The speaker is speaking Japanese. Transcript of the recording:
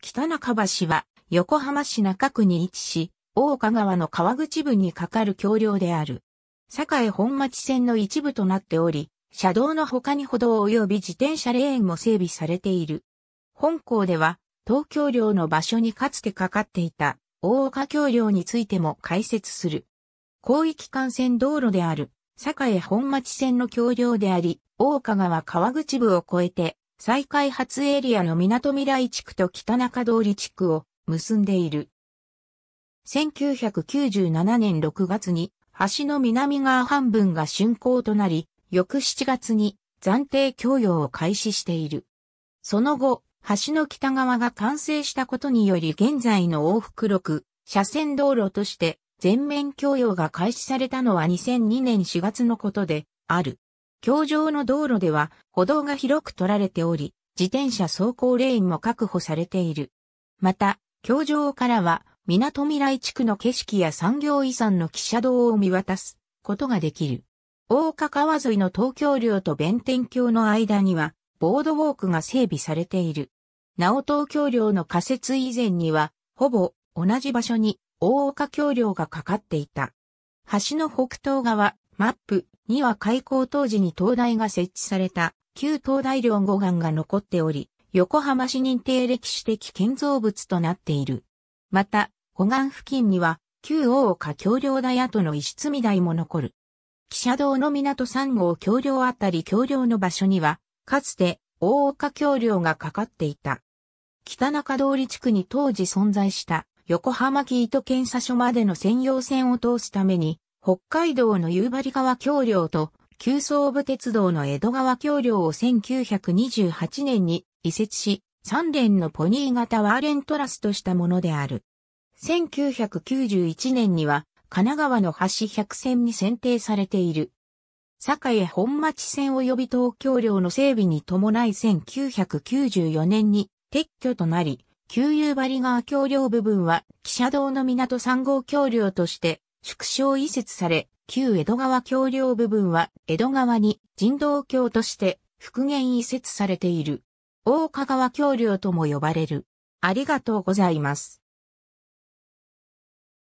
北中橋は横浜市中区に位置し、大岡川の川口部に架かる橋梁である。栄本町線の一部となっており、車道の他に歩道及び自転車レーンも整備されている。本校では、東京寮の場所にかつてかかっていた大岡橋梁についても解説する。広域幹線道路である、栄本町線の橋梁であり、大岡川川口部を越えて、再開発エリアの港未来地区と北中通り地区を結んでいる。1997年6月に橋の南側半分が竣工となり、翌7月に暫定供与を開始している。その後、橋の北側が完成したことにより現在の往復六車線道路として全面供与が開始されたのは2002年4月のことである。橋上の道路では歩道が広く取られており、自転車走行レーンも確保されている。また、橋上からは、港未来地区の景色や産業遺産の汽車道を見渡すことができる。大岡川沿いの東京領と弁天橋の間には、ボードウォークが整備されている。なお東京領の仮設以前には、ほぼ同じ場所に大岡橋梁がかかっていた。橋の北東側、マップには開校当時に灯台が設置された旧灯台両護岸が残っており、横浜市認定歴史的建造物となっている。また、護岸付近には、旧大岡橋梁台跡の石積み台も残る。汽車道の港3号橋梁あたり橋梁の場所には、かつて大岡橋梁がかかっていた。北中通り地区に当時存在した横浜木糸検査所までの専用線を通すために北海道の夕張川橋梁と旧総武鉄道の江戸川橋梁を1928年に移設し、3連のポニー型ワーレントラスとしたものである。1991年には神奈川の橋百線に選定されている。堺本町線及び東京梁の整備に伴い1994年に撤去となり、旧夕張川橋梁部分は、汽車道の港3号橋梁として縮小移設され、旧江戸川橋梁部分は江戸川に人道橋として復元移設されている。大岡川橋梁とも呼ばれる。ありがとうございます。